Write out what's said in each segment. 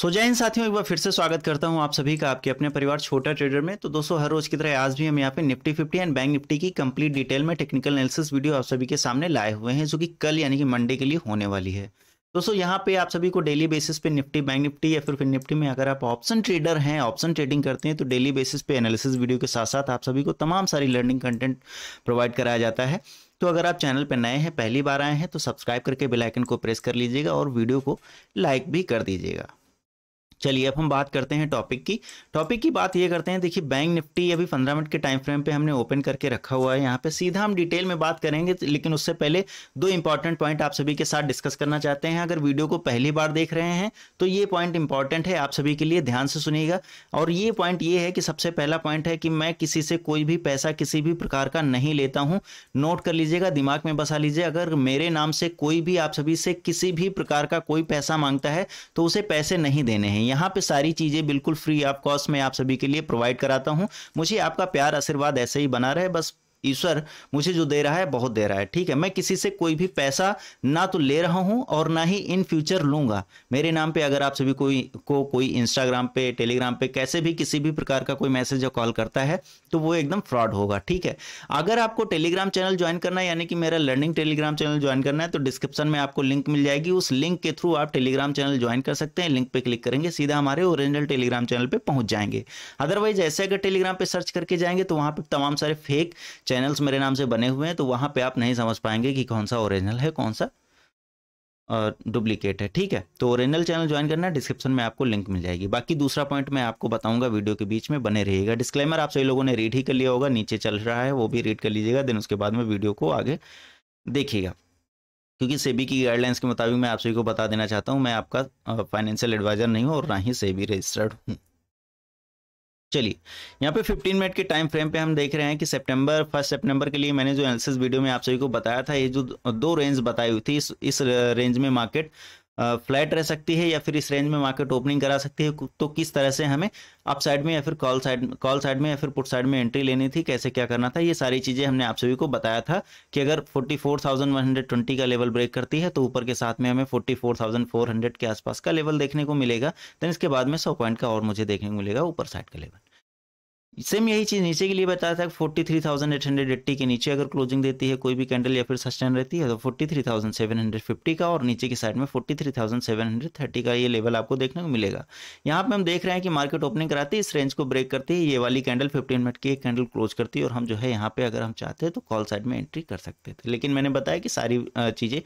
सो साथियों एक बार फिर से स्वागत करता हूं आप सभी का आपके अपने परिवार छोटा ट्रेडर में तो दोस्तों हर रोज की तरह आज भी हम यहाँ पे Nifty fifty and bank Nifty की कंप्लीट डिटेल में टेक्निकल एनालिसिस वीडियो आप सभी के सामने लाए हुए हैं जो कि कल यानी कि मंडे के लिए होने वाली है दोस्तों यहाँ पे आप सभी को डेली बेसिस पे निफ्टी बैंक निफ्टी या फिर फिर निफ्टी में अगर आप ऑप्शन ट्रेडर हैं ऑप्शन ट्रेडिंग करते हैं तो डेली बेसिस पे एनालिसिस वीडियो के साथ साथ आप सभी को तमाम सारी लर्निंग कंटेंट प्रोवाइड कराया जाता है तो अगर आप चैनल पर नए हैं पहली बार आए हैं तो सब्सक्राइब करके बेलाइकन को प्रेस कर लीजिएगा और वीडियो को लाइक भी कर दीजिएगा चलिए अब हम बात करते हैं टॉपिक की टॉपिक की बात ये करते हैं देखिए बैंक निफ्टी अभी पंद्रह मिनट के टाइम फ्रेम पे हमने ओपन करके रखा हुआ है यहाँ पे सीधा हम डिटेल में बात करेंगे लेकिन उससे पहले दो इंपॉर्टेंट पॉइंट आप सभी के साथ डिस्कस करना चाहते हैं अगर वीडियो को पहली बार देख रहे हैं तो ये पॉइंट इंपॉर्टेंट है आप सभी के लिए ध्यान से सुनिएगा और ये पॉइंट ये है कि सबसे पहला पॉइंट है कि मैं किसी से कोई भी पैसा किसी भी प्रकार का नहीं लेता हूँ नोट कर लीजिएगा दिमाग में बसा लीजिए अगर मेरे नाम से कोई भी आप सभी से किसी भी प्रकार का कोई पैसा मांगता है तो उसे पैसे नहीं देने हैं यहाँ पे सारी चीज़ें बिल्कुल फ्री ऑफ कॉस्ट में आप सभी के लिए प्रोवाइड कराता हूँ मुझे आपका प्यार आशीर्वाद ऐसे ही बना रहे बस ईश्वर मुझे जो दे रहा है बहुत दे रहा है ठीक है मैं किसी से कोई भी पैसा ना तो ले रहा हूँ और ना ही इन फ्यूचर लूंगा मेरे नाम पे अगर आप सभी कोई को कोई इंस्टाग्राम पे टेलीग्राम पे कैसे भी किसी भी प्रकार का कोई मैसेज या कॉल करता है तो वो एकदम फ्रॉड होगा ठीक है अगर आपको टेलीग्राम चैनल ज्वाइन करना है यानी कि मेरा लर्निंग टेलीग्राम चैनल ज्वाइन करना है तो डिस्क्रिप्शन में आपको लिंक मिल जाएगी उस लिंक के थ्रू आप टेलीग्राम चैनल ज्वाइन कर सकते हैं लिंक पे क्लिक करेंगे सीधा हमारे ओरिजिनल टेलीग्राम चैनल पर पहुंच जाएंगे अदरवाइज ऐसे अगर टेलीग्राम पर सर्च करके जाएंगे तो वहां पर तमाम सारे फेक चैनल्स मेरे नाम से बने हुए हैं तो वहाँ पे आप नहीं समझ पाएंगे कि कौन सा ओरिजिनल है कौन सा डुप्लीकेट है ठीक है तो ओरिजिनल चैनल ज्वाइन करना डिस्क्रिप्शन में आपको लिंक मिल जाएगी बाकी दूसरा पॉइंट मैं आपको बताऊंगा वीडियो के बीच में बने रहिएगा डिस्क्लेमर आप सभी लोगों ने रीड ही कर लिया होगा नीचे चल रहा है वो भी रीड कर लीजिएगा देन उसके बाद में वीडियो को आगे देखिएगा क्योंकि सेबी की गाइडलाइंस के मुताबिक मैं आप सभी को बता देना चाहता हूँ मैं आपका फाइनेंशियल एडवाइज़र नहीं हूँ और ना ही सेबी रजिस्टर्ड हूँ चलिए यहाँ पे 15 मिनट के टाइम फ्रेम पे हम देख रहे हैं कि सितंबर फर्स्ट सितंबर के लिए मैंने जो एनालिसिस वीडियो में आप सभी को बताया था ये जो दो रेंज बताई हुई थी इस इस रेंज में मार्केट फ्लैट रह सकती है या फिर इस रेंज में मार्केट ओपनिंग करा सकती है तो किस तरह से हमें अप साइड में या फिर कॉल साइड कॉल साइड में या फिर पुट साइड में एंट्री लेनी थी कैसे क्या करना था ये सारी चीज़ें हमने आप सभी को बताया था कि अगर 44,120 का लेवल ब्रेक करती है तो ऊपर के साथ में हमें फोर्टी के आसपास का लेवल देखने को मिलेगा देन इसके बाद में सौ पॉइंट का और मुझे देखने को मिलेगा ऊपर साइड का लेवल सेम यही चीज़ नीचे के लिए बताया था forty three thousand eight hundred eighty के नीचे अगर क्लोजिंग देती है कोई भी कैंडल या फिर सस्टेन रहती है तो forty three thousand seven hundred fifty का और नीचे की साइड में forty three thousand seven hundred thirty का ये लेवल आपको देखने को मिलेगा यहाँ पे हम देख रहे हैं कि मार्केट ओपनिंग कराती है इस रेंज को ब्रेक करती है ये वाली कैंडल फिफ्टीन मिनट की एक कैंडल क्लोज करती है और हम जो है यहाँ पे अगर हम चाहते हैं तो कॉल साइड में एंट्री कर सकते थे लेकिन मैंने बताया कि सारी चीज़ें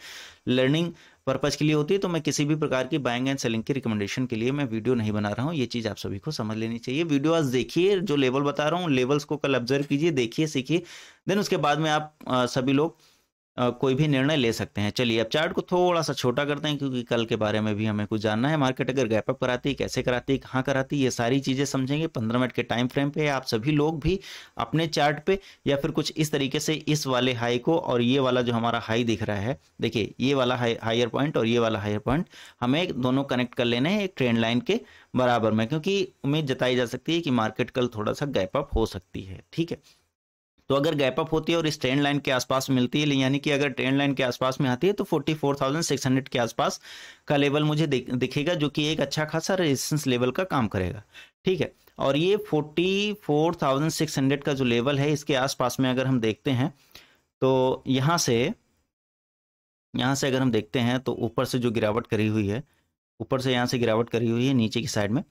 लर्निंग पर्पज़ के लिए होती है तो मैं किसी भी प्रकार की बाइंग एंड सेलिंग की रिकमेंडेशन के लिए मैं वीडियो नहीं बना रहा हूँ ये चीज़ आप सभी को समझ लेनी चाहिए वीडियो आज देखिए जो लेवल बता रहा हूँ लेवल्स को कल ऑब्जर्व कीजिए देखिए सीखिए देन उसके बाद में आप सभी लोग कोई भी निर्णय ले सकते हैं चलिए अब चार्ट को थोड़ा सा छोटा करते हैं क्योंकि कल के बारे में भी हमें कुछ जानना है मार्केट अगर गैप अप कराती है कैसे कराती है कहाँ कराती है ये सारी चीज़ें समझेंगे पंद्रह मिनट के टाइम फ्रेम पे आप सभी लोग भी अपने चार्ट पे या फिर कुछ इस तरीके से इस वाले हाई को और ये वाला जो हमारा हाई दिख रहा है देखिए ये वाला हाइयर हायर पॉइंट और ये वाला हायर पॉइंट हमें दोनों कनेक्ट कर लेने हैं एक ट्रेंड लाइन के बराबर में क्योंकि उम्मीद जताई जा सकती है कि मार्केट कल थोड़ा सा गैपअप हो सकती है ठीक है तो अगर गैपअप होती है और इस ट्रेंड लाइन के आसपास मिलती है यानी कि अगर ट्रेंड लाइन के आसपास में आती है तो 44,600 के आसपास का लेवल मुझे दिखेगा जो कि एक अच्छा खासा रेजिस्टेंस लेवल का काम करेगा ठीक है और ये 44,600 का जो लेवल है इसके आसपास में अगर हम देखते हैं तो यहाँ से यहाँ से अगर हम देखते हैं तो ऊपर से जो गिरावट करी हुई है ऊपर से यहाँ से गिरावट करी हुई है नीचे की साइड में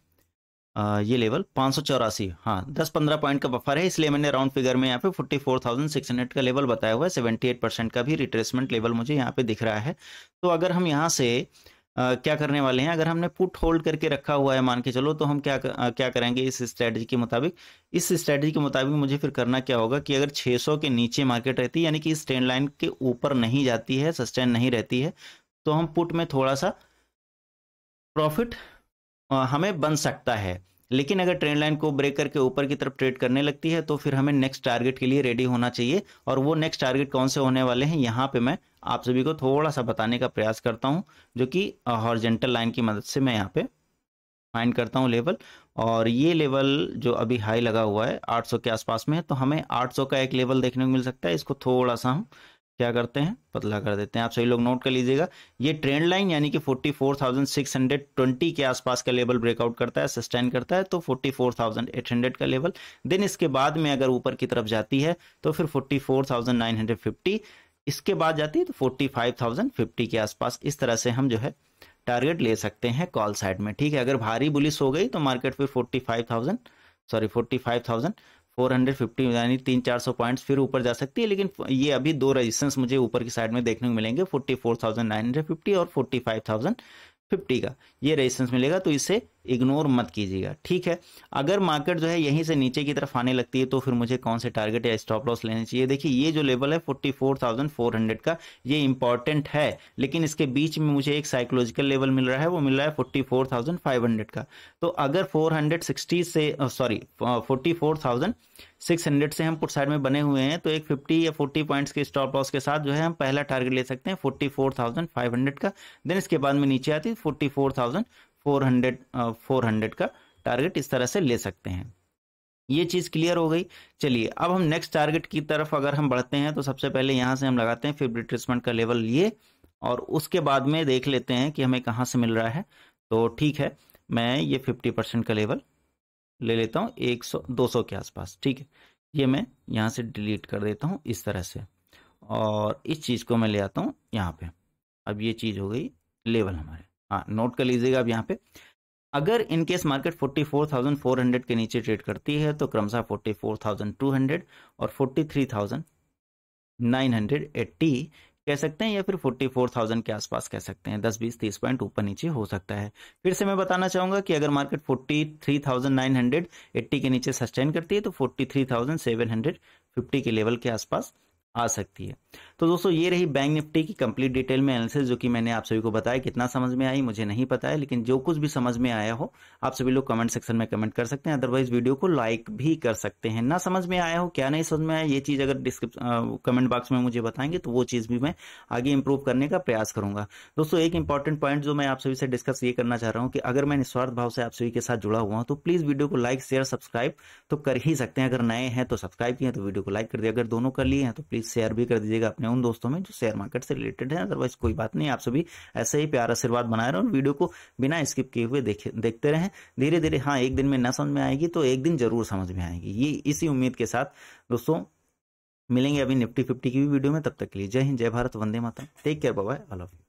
ये लेवल पाँच सौ चौरासी हाँ दस पंद्रह पॉइंट का बफर है इसलिए मैंने राउंड फिगर में यहाँ पे forty four thousand six hundred का लेवल बताया हुआ है सेवेंटी एट परसेंट का भी रिट्रेसमेंट लेवल मुझे यहाँ पे दिख रहा है तो अगर हम यहाँ से आ, क्या करने वाले हैं अगर हमने पुट होल्ड करके रखा हुआ है मान के चलो तो हम क्या आ, क्या करेंगे इस स्ट्रेटजी के मुताबिक इस स्ट्रेटजी के मुताबिक मुझे फिर करना क्या होगा कि अगर सौ के नीचे मार्केट रहती है यानी कि इस ट्रेंड लाइन के ऊपर नहीं जाती है सस्टेन नहीं रहती है तो हम पुट में थोड़ा सा प्रॉफिट हमें बन सकता है लेकिन अगर ट्रेंड लाइन को ब्रेक करके ऊपर की तरफ ट्रेड करने लगती है तो फिर हमें नेक्स्ट टारगेट के लिए रेडी होना चाहिए और वो नेक्स्ट टारगेट कौन से होने वाले हैं यहाँ पे मैं आप सभी को थोड़ा सा बताने का प्रयास करता हूँ जो कि हॉर्जेंटल लाइन की मदद से मैं यहाँ पे फाइंड करता हूँ लेवल और ये लेवल जो अभी हाई लगा हुआ है आठ के आसपास में है तो हमें आठ का एक लेवल देखने को मिल सकता है इसको थोड़ा सा हम क्या करते हैं पतला कर देते हैं आप सभी लोग नोट कर लीजिएगा ये ट्रेंड लाइन यानी कि 44,620 के आसपास का लेवल ब्रेकआउट करता है सस्टेन करता है तो 44,800 का लेवल देन इसके बाद में अगर ऊपर की तरफ जाती है तो फिर 44,950 इसके बाद जाती है तो 45,050 के आसपास इस तरह से हम जो है टारगेट ले सकते हैं कॉल साइड में ठीक है अगर भारी बुलिस हो गई तो मार्केट फिर 45,000 सॉरी 45,000 फोर हंड्रेड फिफ्टी यानी तीन चार सौ पॉइंट्स फिर ऊपर जा सकती है लेकिन ये अभी दो रजिस्टेंस मुझे ऊपर की साइड में देखने को मिलेंगे forty four thousand nine hundred fifty और फोर्टी फाइव थाउजेंड फिफ्टी का ये रेजिस्टेंस मिलेगा तो इसे इग्नोर मत कीजिएगा ठीक है अगर मार्केट जो है यहीं से नीचे की तरफ आने लगती है तो फिर मुझे कौन से टारगेट या स्टॉप लॉस लेने चाहिए देखिए ये जो लेवल है 44,400 का ये इंपॉर्टेंट है लेकिन इसके बीच में मुझे एक साइकोलॉजिकल लेवल मिल रहा है वो मिल रहा है 44,500 का तो अगर 460 से सॉरी फोर्टी सिक्स हंड्रेड से हम पुट साइड में बने हुए हैं तो एक फिफ्टी या फोर्टी पॉइंट्स के स्टॉप लॉस के साथ जो है हम पहला टारगेट ले सकते हैं forty four thousand five hundred का देन इसके बाद में नीचे आती है forty four thousand four hundred four hundred का टारगेट इस तरह से ले सकते हैं ये चीज़ क्लियर हो गई चलिए अब हम नेक्स्ट टारगेट की तरफ अगर हम बढ़ते हैं तो सबसे पहले यहाँ से हम लगाते हैं फिर रिट्रेसमेंट का लेवल लिए और उसके बाद में देख लेते हैं कि हमें कहाँ से मिल रहा है तो ठीक है मैं ये फिफ्टी परसेंट का लेवल ले लेता हूँ एक सौ दो सौ के आसपास ठीक है ये मैं यहाँ से डिलीट कर देता हूँ इस तरह से और इस चीज़ को मैं ले आता हूँ यहाँ पे अब ये चीज़ हो गई लेवल हमारे हाँ नोट कर लीजिएगा आप यहाँ पे अगर इनकेस मार्केट 44,400 के नीचे ट्रेड करती है तो क्रमशः 44,200 और 43,980 कह सकते हैं या फिर 44,000 के आसपास कह सकते हैं 10 बीस तीस पॉइंट ऊपर नीचे हो सकता है फिर से मैं बताना चाहूंगा कि अगर मार्केट 43,980 के नीचे सस्टेन करती है तो 43,750 के लेवल के आसपास आ सकती है तो दोस्तों ये रही बैंक निफ्टी की कंप्लीट डिटेल में एनालिसिस जो कि मैंने आप सभी को बताया कितना समझ में आई मुझे नहीं पता है लेकिन जो कुछ भी समझ में आया हो आप सभी लोग कमेंट सेक्शन में कमेंट कर सकते हैं अदरवाइज वीडियो को लाइक भी कर सकते हैं ना समझ में आया हो क्या नहीं समझ में आया ये चीज़ अगर डिस्क्रिप्शन कमेंट बॉक्स में मुझे बताएंगे तो वो चीज़ भी मैं आगे इंप्रूव करने का प्रयास करूंगा दोस्तों एक इंपॉर्टेंट पॉइंट जो मैं आप सभी से डिस्कस ये करना चाह रहा हूँ कि अगर मैं निस्वार्थ भाव से आप सभी के साथ जुड़ा हुआ हूँ तो प्लीज़ वीडियो को लाइक शेयर सब्सक्राइब तो कर ही सकते हैं अगर नए हैं तो सब्सक्राइब किए तो वीडियो को लाइक कर दिया अगर दोनों कर लिए हैं तो प्लीज़ प्लीज शेयर भी कर दीजिएगा अपने उन दोस्तों में जो शेयर मार्केट से रिलेटेड है अदरवाइज कोई बात नहीं आप सभी ऐसे ही प्यार आशीर्वाद बनाए रहे और वीडियो को बिना स्किप किए हुए देखते रहे धीरे धीरे हाँ एक दिन में न समझ में आएगी तो एक दिन जरूर समझ में आएगी ये इसी उम्मीद के साथ दोस्तों मिलेंगे अभी निफ्टी फिफ्टी की भी वीडियो में तब तक के लिए जय हिंद जय भारत वंदे माता take care bye all of